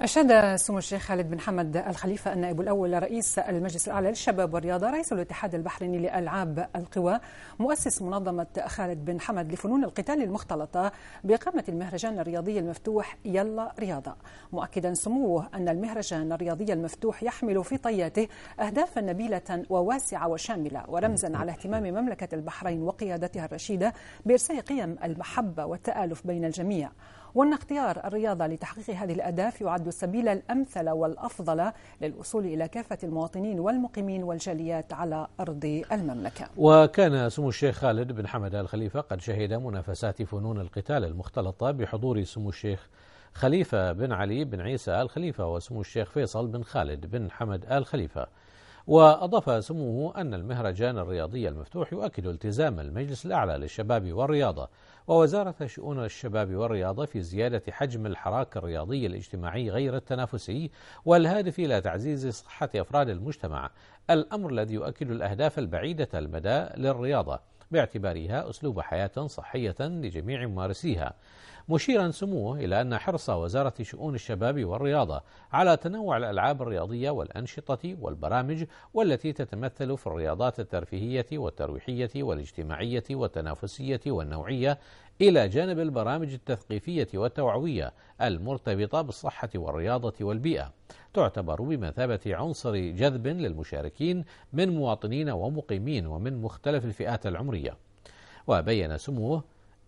أشاد سمو الشيخ خالد بن حمد الخليفة النائب الأول رئيس المجلس الأعلى للشباب والرياضة رئيس الاتحاد البحريني لألعاب القوى مؤسس منظمة خالد بن حمد لفنون القتال المختلطة بإقامة المهرجان الرياضي المفتوح يلا رياضة مؤكدا سموه أن المهرجان الرياضي المفتوح يحمل في طياته أهدافا نبيلة وواسعة وشاملة ورمزا على اهتمام مملكة البحرين وقيادتها الرشيدة بإرساء قيم المحبة والتآلف بين الجميع وأن اختيار الرياضة لتحقيق هذه الأهداف يعد السبيل الأمثل والأفضل للوصول إلى كافة المواطنين والمقيمين والجاليات على أرض المملكة وكان سمو الشيخ خالد بن حمد آل خليفة قد شهد منافسات فنون القتال المختلطة بحضور سمو الشيخ خليفة بن علي بن عيسى آل خليفة وسمو الشيخ فيصل بن خالد بن حمد آل خليفة وأضاف سموه أن المهرجان الرياضي المفتوح يؤكد التزام المجلس الأعلى للشباب والرياضة ووزارة شؤون الشباب والرياضة في زيادة حجم الحراك الرياضي الاجتماعي غير التنافسي والهادف إلى تعزيز صحة أفراد المجتمع الأمر الذي يؤكد الأهداف البعيدة المدى للرياضة باعتبارها أسلوب حياة صحية لجميع ممارسيها مشيرا سموه إلى أن حرص وزارة شؤون الشباب والرياضة على تنوع الألعاب الرياضية والأنشطة والبرامج والتي تتمثل في الرياضات الترفيهية والترويحية والاجتماعية والتنافسية والنوعية إلى جانب البرامج التثقيفية والتوعوية المرتبطة بالصحة والرياضة والبيئة تعتبر بمثابة عنصر جذب للمشاركين من مواطنين ومقيمين ومن مختلف الفئات العمرية وبين سموه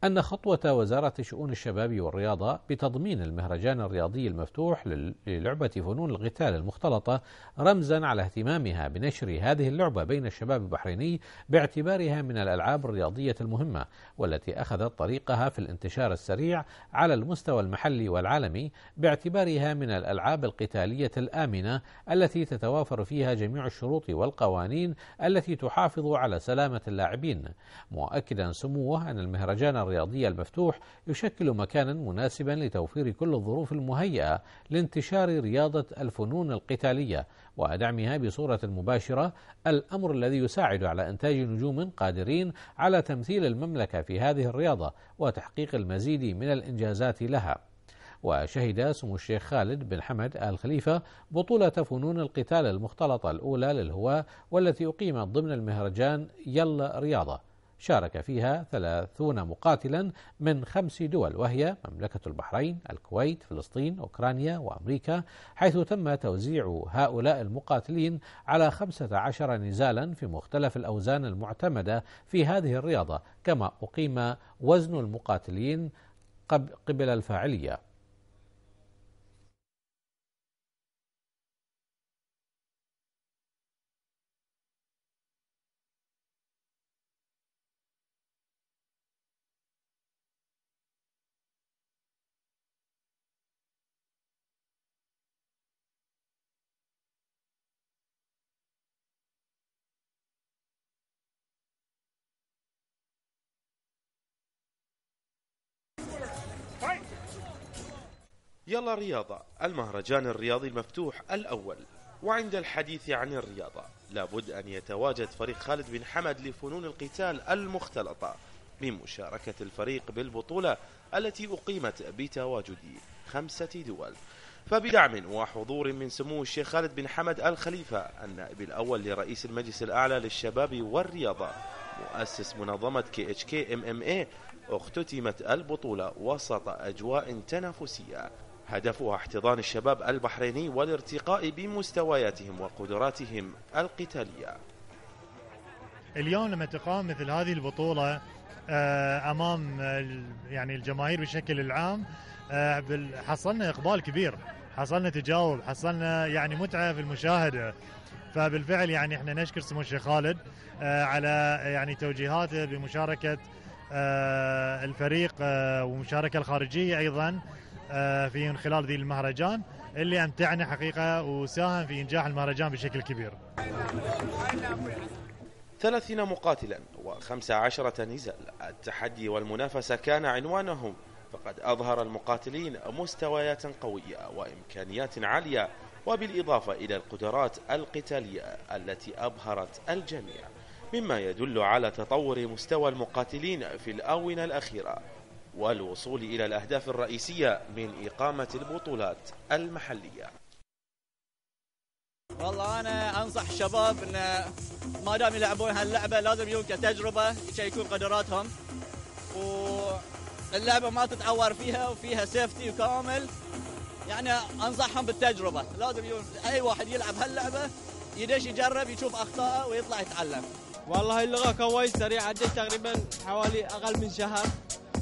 أن خطوة وزارة شؤون الشباب والرياضة بتضمين المهرجان الرياضي المفتوح للعبة فنون القتال المختلطة رمزا على اهتمامها بنشر هذه اللعبة بين الشباب البحريني باعتبارها من الألعاب الرياضية المهمة والتي أخذت طريقها في الانتشار السريع على المستوى المحلي والعالمي باعتبارها من الألعاب القتالية الآمنة التي تتوافر فيها جميع الشروط والقوانين التي تحافظ على سلامة اللاعبين مؤكدا سموه أن المهرجان الرياضي المفتوح يشكل مكانا مناسبا لتوفير كل الظروف المهيئة لانتشار رياضة الفنون القتالية ودعمها بصورة مباشرة الأمر الذي يساعد على إنتاج نجوم قادرين على تمثيل المملكة في هذه الرياضة وتحقيق المزيد من الإنجازات لها وشهد سمو الشيخ خالد بن حمد آل خليفة بطولة فنون القتال المختلطة الأولى للهواة والتي أقيمت ضمن المهرجان يلا رياضة شارك فيها ثلاثون مقاتلا من خمس دول وهي مملكة البحرين الكويت فلسطين أوكرانيا وأمريكا حيث تم توزيع هؤلاء المقاتلين على خمسة عشر نزالا في مختلف الأوزان المعتمدة في هذه الرياضة كما أقيم وزن المقاتلين قبل الفاعلية يلا رياضة المهرجان الرياضي المفتوح الأول وعند الحديث عن الرياضة لابد أن يتواجد فريق خالد بن حمد لفنون القتال المختلطة بمشاركة الفريق بالبطولة التي أقيمت بتواجد خمسة دول فبدعم وحضور من سمو الشيخ خالد بن حمد الخليفة النائب الأول لرئيس المجلس الأعلى للشباب والرياضة مؤسس منظمة كي اتش كي ام ام اي اختتمت البطولة وسط أجواء تنافسية هدفها احتضان الشباب البحريني والارتقاء بمستوياتهم وقدراتهم القتالية اليوم لما تقام مثل هذه البطولة آه، امام يعني الجماهير بشكل العام آه، حصلنا اقبال كبير حصلنا تجاوب حصلنا يعني متعه في المشاهده فبالفعل يعني احنا نشكر سمو الشيخ خالد آه، على يعني توجيهاته بمشاركه الفريق ومشاركه الخارجيه ايضا آه، في خلال ذي المهرجان اللي امتعنا حقيقه وساهم في انجاح المهرجان بشكل كبير. 30 مقاتلا و15 نزال التحدي والمنافسة كان عنوانهم فقد أظهر المقاتلين مستويات قوية وإمكانيات عالية وبالإضافة إلى القدرات القتالية التي أبهرت الجميع مما يدل على تطور مستوى المقاتلين في الآونة الأخيرة والوصول إلى الأهداف الرئيسية من إقامة البطولات المحلية والله أنا أنصح الشباب أن ما دام يلعبون هاللعبة لازم يجون كتجربة يشيكون قدراتهم واللعبة ما تتعور فيها وفيها سيفتي وكامل يعني أنصحهم بالتجربة لازم يكون أي واحد يلعب هاللعبة يدش يجرب يشوف أخطاءه ويطلع يتعلم والله اللغة كويس سريعة عدت تقريبا حوالي أقل من شهر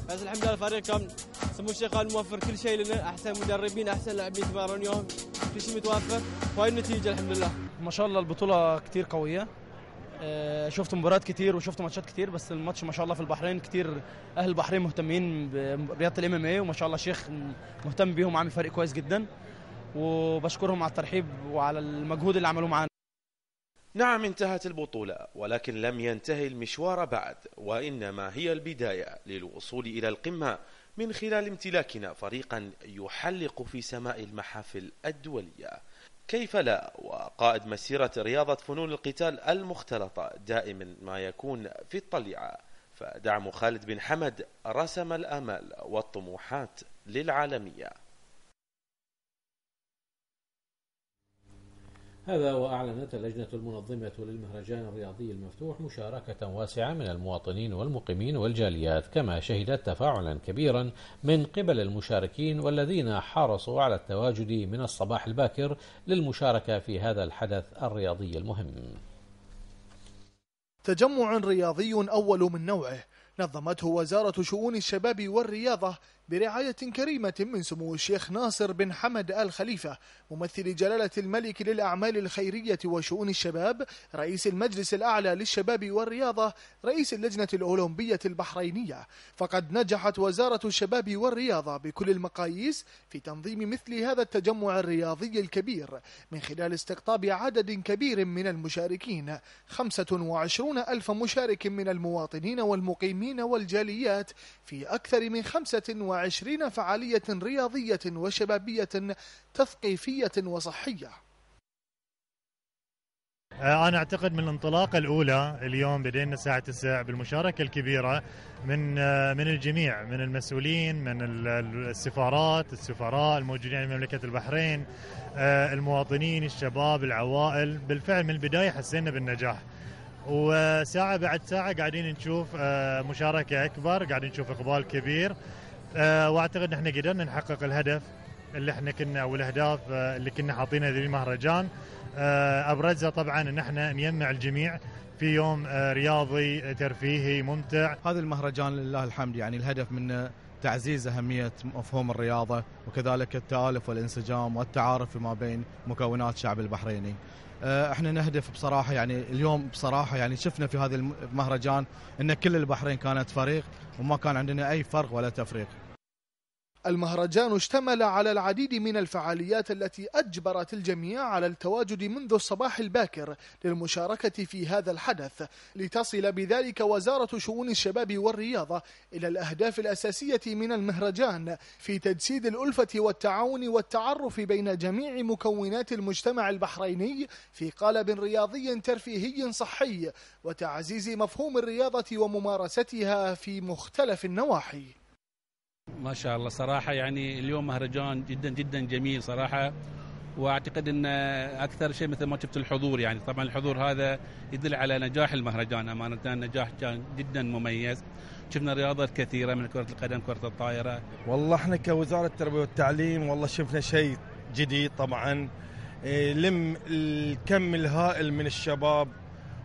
بس الحمد لله الفريق كان سمو الشيخ موفر كل شيء لنا احسن مدربين احسن لاعبين تمارون يوم كل شيء متوفر وهي النتيجه الحمد لله ما شاء الله البطوله كثير قويه آه، شفت مباريات كتير وشفت ماتشات كتير بس الماتش ما شاء الله في البحرين كتير اهل البحرين مهتمين برياضه الام ام اي وما شاء الله الشيخ مهتم بيهم وعامل فريق كويس جدا وبشكرهم على الترحيب وعلى المجهود اللي عملوه معانا نعم انتهت البطولة ولكن لم ينتهي المشوار بعد وإنما هي البداية للوصول إلى القمة من خلال امتلاكنا فريقا يحلق في سماء المحافل الدولية كيف لا وقائد مسيرة رياضة فنون القتال المختلطة دائما ما يكون في الطليعة فدعم خالد بن حمد رسم الأمل والطموحات للعالمية هذا وأعلنت اللجنة المنظمة للمهرجان الرياضي المفتوح مشاركة واسعة من المواطنين والمقيمين والجاليات كما شهدت تفاعلا كبيرا من قبل المشاركين والذين حرصوا على التواجد من الصباح الباكر للمشاركة في هذا الحدث الرياضي المهم تجمع رياضي أول من نوعه نظمته وزارة شؤون الشباب والرياضة برعاية كريمة من سمو الشيخ ناصر بن حمد آل خليفة ممثل جلالة الملك للأعمال الخيرية وشؤون الشباب رئيس المجلس الأعلى للشباب والرياضة رئيس اللجنة الأولمبية البحرينية فقد نجحت وزارة الشباب والرياضة بكل المقاييس في تنظيم مثل هذا التجمع الرياضي الكبير من خلال استقطاب عدد كبير من المشاركين 25 ألف مشارك من المواطنين والمقيمين والجاليات في أكثر من 25 وعشرين فعالية رياضية وشبابية تثقيفية وصحية آه، أنا أعتقد من الانطلاقة الأولى اليوم بدينا الساعة 9 بالمشاركة الكبيرة من آه، من الجميع من المسؤولين من السفارات السفراء الموجودين في مملكة البحرين آه، المواطنين الشباب العوائل بالفعل من البداية حسينا بالنجاح وساعة بعد ساعة قاعدين نشوف مشاركة أكبر قاعدين نشوف إقبال كبير آه، واعتقد احنا قدرنا نحقق الهدف اللي احنا كنا او الاهداف آه، اللي كنا حاطينها المهرجان آه، ابرزها طبعا ان احنا نجمع الجميع في يوم رياضي ترفيهي ممتع هذا المهرجان لله الحمد يعني الهدف منه تعزيز أهمية مفهوم الرياضة وكذلك التآلف والانسجام والتعارف فيما بين مكونات شعب البحريني احنا نهدف بصراحة يعني اليوم بصراحة يعني شفنا في هذا المهرجان ان كل البحرين كانت فريق وما كان عندنا اي فرق ولا تفريق المهرجان اشتمل على العديد من الفعاليات التي أجبرت الجميع على التواجد منذ الصباح الباكر للمشاركة في هذا الحدث لتصل بذلك وزارة شؤون الشباب والرياضة إلى الأهداف الأساسية من المهرجان في تجسيد الألفة والتعاون والتعرف بين جميع مكونات المجتمع البحريني في قالب رياضي ترفيهي صحي وتعزيز مفهوم الرياضة وممارستها في مختلف النواحي ما شاء الله صراحه يعني اليوم مهرجان جدا جدا جميل صراحه واعتقد ان اكثر شيء مثل ما شفت الحضور يعني طبعا الحضور هذا يدل على نجاح المهرجان امانه نجاح كان جدا مميز شفنا رياضات كثيره من كره القدم كره الطائره والله احنا كوزاره التربيه والتعليم والله شفنا شيء جديد طبعا إيه، لم الكم الهائل من الشباب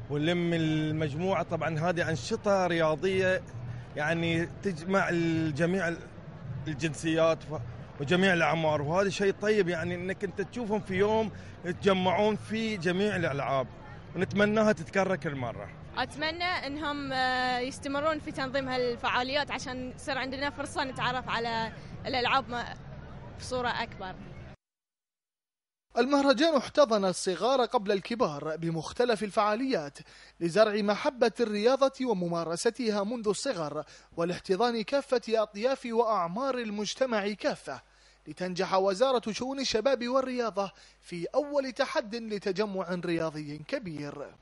ولم المجموعه طبعا هذه انشطه رياضيه يعني تجمع الجميع الجنسيات وجميع الاعمار وهذا شيء طيب يعني انك انت تشوفهم في يوم يتجمعون في جميع الالعاب ونتمناها تتكرر كل مره. اتمنى انهم آه، يستمرون في تنظيم هالفعاليات عشان يصير عندنا فرصه نتعرف على الالعاب بصوره اكبر. المهرجان احتضن الصغار قبل الكبار بمختلف الفعاليات لزرع محبة الرياضة وممارستها منذ الصغر والاحتضان كافة أطياف وأعمار المجتمع كافة لتنجح وزارة شؤون الشباب والرياضة في أول تحد لتجمع رياضي كبير